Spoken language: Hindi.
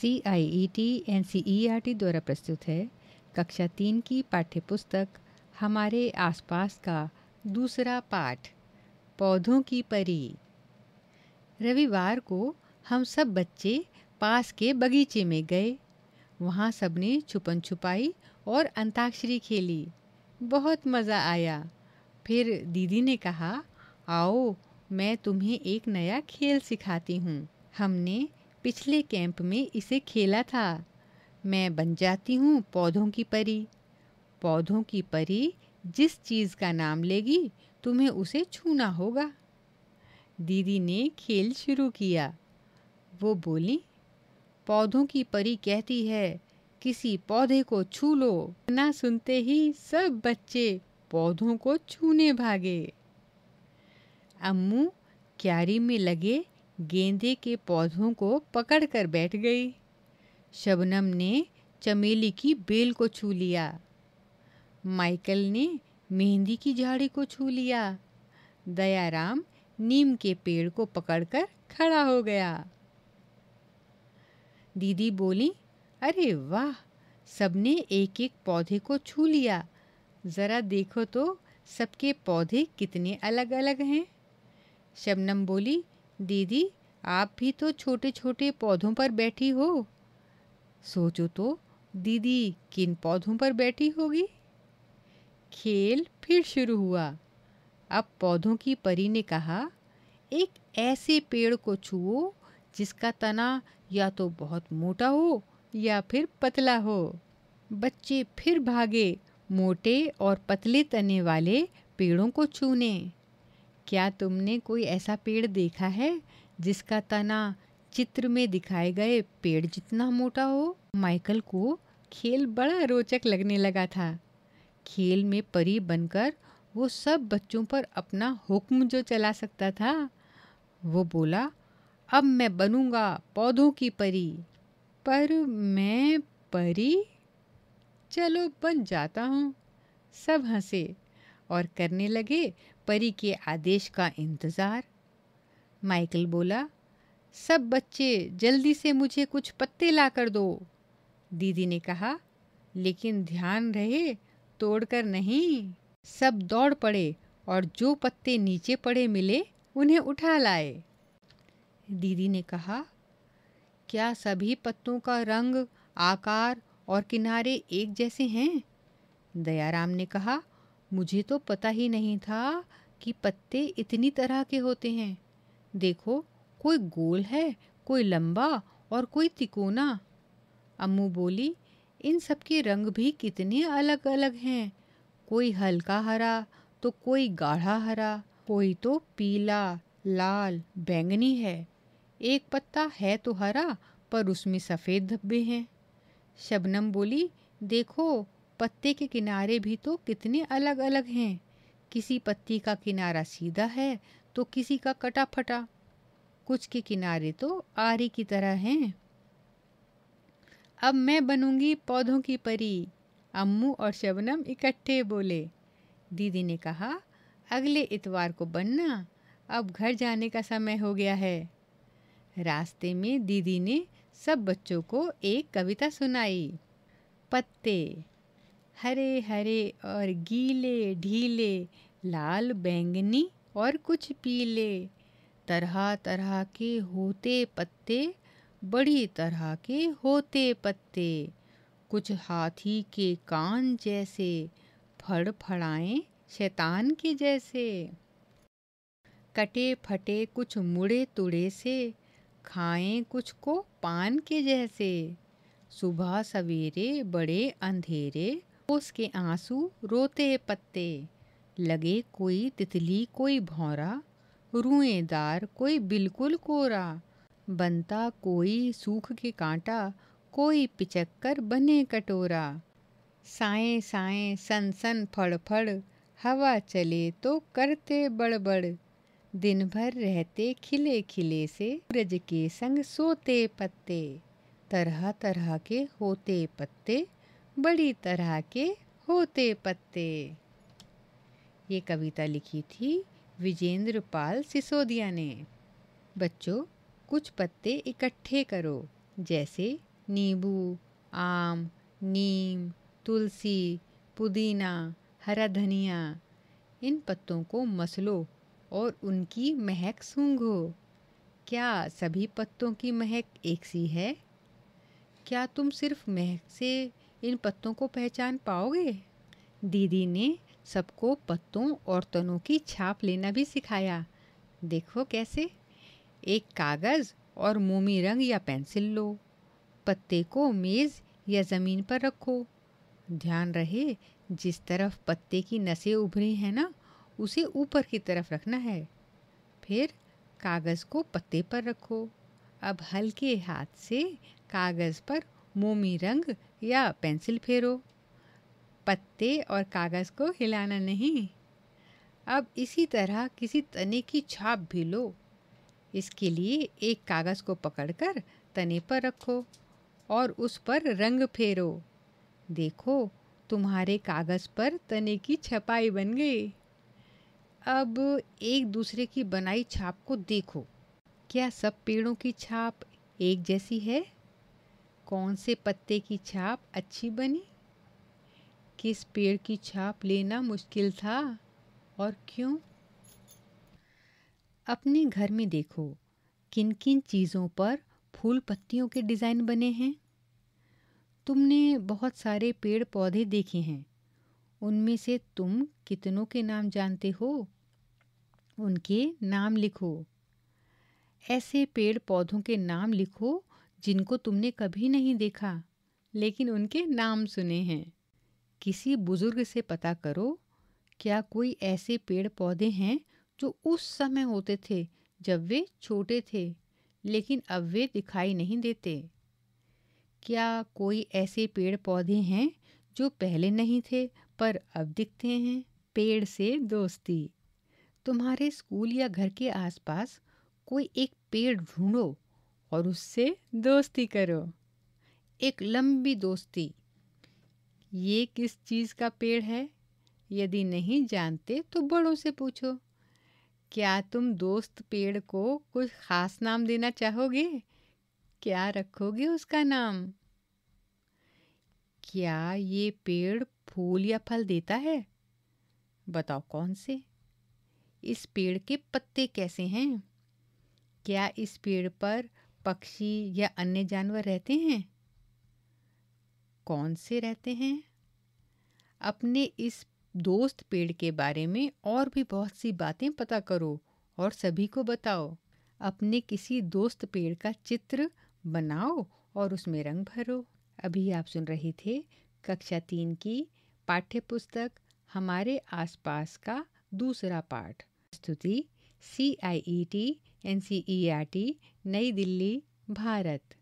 C I E T N C E R T द्वारा प्रस्तुत है कक्षा तीन की पाठ्य पुस्तक हमारे आसपास का दूसरा पाठ पौधों की परी रविवार को हम सब बच्चे पास के बगीचे में गए वहाँ सबने छुपन छुपाई और अंताक्षरी खेली बहुत मज़ा आया फिर दीदी ने कहा आओ मैं तुम्हें एक नया खेल सिखाती हूँ हमने पिछले कैंप में इसे खेला था मैं बन जाती हूँ पौधों की परी पौधों की परी जिस चीज़ का नाम लेगी तुम्हें उसे छूना होगा दीदी ने खेल शुरू किया वो बोली पौधों की परी कहती है किसी पौधे को छू लो ना सुनते ही सब बच्चे पौधों को छूने भागे अम्मू क्यारी में लगे गेंदे के पौधों को पकड़कर बैठ गई शबनम ने चमेली की बेल को छू लिया माइकल ने मेहंदी की झाड़ी को छू लिया दयाराम नीम के पेड़ को पकड़कर खड़ा हो गया दीदी बोली अरे वाह सबने एक एक पौधे को छू लिया ज़रा देखो तो सबके पौधे कितने अलग अलग हैं शबनम बोली दीदी आप भी तो छोटे छोटे पौधों पर बैठी हो सोचो तो दीदी किन पौधों पर बैठी होगी खेल फिर शुरू हुआ अब पौधों की परी ने कहा एक ऐसे पेड़ को छुओ जिसका तना या तो बहुत मोटा हो या फिर पतला हो बच्चे फिर भागे मोटे और पतले तने वाले पेड़ों को छूने क्या तुमने कोई ऐसा पेड़ देखा है जिसका तना चित्र में दिखाए गए पेड़ जितना मोटा हो माइकल को खेल बड़ा रोचक लगने लगा था खेल में परी बनकर वो सब बच्चों पर अपना हुक्म जो चला सकता था वो बोला अब मैं बनूंगा पौधों की परी पर मैं परी चलो बन जाता हूँ सब हंसे और करने लगे परी के आदेश का इंतज़ार माइकल बोला सब बच्चे जल्दी से मुझे कुछ पत्ते ला कर दो दीदी ने कहा लेकिन ध्यान रहे तोड़कर नहीं सब दौड़ पड़े और जो पत्ते नीचे पड़े मिले उन्हें उठा लाए दीदी ने कहा क्या सभी पत्तों का रंग आकार और किनारे एक जैसे हैं दयाराम ने कहा मुझे तो पता ही नहीं था कि पत्ते इतनी तरह के होते हैं देखो कोई गोल है कोई लंबा और कोई तिकोना अम्मू बोली इन सबके रंग भी कितने अलग अलग हैं कोई हल्का हरा तो कोई गाढ़ा हरा कोई तो पीला लाल बैंगनी है एक पत्ता है तो हरा पर उसमें सफ़ेद धब्बे हैं शबनम बोली देखो पत्ते के किनारे भी तो कितने अलग अलग हैं किसी पत्ती का किनारा सीधा है तो किसी का कटा फटा कुछ के किनारे तो आरी की तरह हैं अब मैं बनूंगी पौधों की परी अम्मू और शबनम इकट्ठे बोले दीदी ने कहा अगले इतवार को बनना अब घर जाने का समय हो गया है रास्ते में दीदी ने सब बच्चों को एक कविता सुनाई पत्ते हरे हरे और गीले ढीले लाल बैंगनी और कुछ पीले तरह तरह के होते पत्ते बड़ी तरह के होते पत्ते कुछ हाथी के कान जैसे फड़ फड़ाए शैतान के जैसे कटे फटे कुछ मुड़े तुड़े से खाएं कुछ को पान के जैसे सुबह सवेरे बड़े अंधेरे उसके आंसू रोते पत्ते लगे कोई तितली कोई भौरा रुएदार कोई बिल्कुल कोरा बनता कोई सूख के कांटा कोई पिचक कर बने कटोरा साए साए सन सन फड़ हवा चले तो करते बड़बड़ दिन भर रहते खिले खिले से सूरज के संग सोते पत्ते तरह तरह के होते पत्ते बड़ी तरह के होते पत्ते ये कविता लिखी थी विजेंद्र पाल सिसोदिया ने बच्चों कुछ पत्ते इकट्ठे करो जैसे नींबू आम नीम तुलसी पुदीना हरा धनिया इन पत्तों को मसलो और उनकी महक सूंघो क्या सभी पत्तों की महक एक सी है क्या तुम सिर्फ महक से इन पत्तों को पहचान पाओगे दीदी ने सबको पत्तों और तनों की छाप लेना भी सिखाया देखो कैसे एक कागज़ और मोमी रंग या पेंसिल लो पत्ते को मेज़ या ज़मीन पर रखो ध्यान रहे जिस तरफ पत्ते की नसें उभरी हैं ना उसे ऊपर की तरफ रखना है फिर कागज़ को पत्ते पर रखो अब हल्के हाथ से कागज़ पर मोमी रंग या पेंसिल फेरो पत्ते और कागज़ को हिलाना नहीं अब इसी तरह किसी तने की छाप भी लो इसके लिए एक कागज़ को पकड़कर तने पर रखो और उस पर रंग फेरो देखो तुम्हारे कागज़ पर तने की छपाई बन गई अब एक दूसरे की बनाई छाप को देखो क्या सब पेड़ों की छाप एक जैसी है कौन से पत्ते की छाप अच्छी बनी किस पेड़ की छाप लेना मुश्किल था और क्यों अपने घर में देखो किन किन चीज़ों पर फूल पत्तियों के डिज़ाइन बने हैं तुमने बहुत सारे पेड़ पौधे देखे हैं उनमें से तुम कितनों के नाम जानते हो उनके नाम लिखो ऐसे पेड़ पौधों के नाम लिखो जिनको तुमने कभी नहीं देखा लेकिन उनके नाम सुने हैं किसी बुज़ुर्ग से पता करो क्या कोई ऐसे पेड़ पौधे हैं जो उस समय होते थे जब वे छोटे थे लेकिन अब वे दिखाई नहीं देते क्या कोई ऐसे पेड़ पौधे हैं जो पहले नहीं थे पर अब दिखते हैं पेड़ से दोस्ती तुम्हारे स्कूल या घर के आसपास कोई एक पेड़ ढूंढो और उससे दोस्ती करो एक लंबी दोस्ती ये किस चीज़ का पेड़ है यदि नहीं जानते तो बड़ों से पूछो क्या तुम दोस्त पेड़ को कुछ ख़ास नाम देना चाहोगे क्या रखोगे उसका नाम क्या ये पेड़ फूल या फल देता है बताओ कौन से इस पेड़ के पत्ते कैसे हैं क्या इस पेड़ पर पक्षी या अन्य जानवर रहते हैं कौन से रहते हैं अपने इस दोस्त पेड़ के बारे में और भी बहुत सी बातें पता करो और सभी को बताओ अपने किसी दोस्त पेड़ का चित्र बनाओ और उसमें रंग भरो अभी आप सुन रहे थे कक्षा तीन की पाठ्य पुस्तक हमारे आसपास का दूसरा पाठ स्तुति C I E T N C E R T Nai Delhi Bharat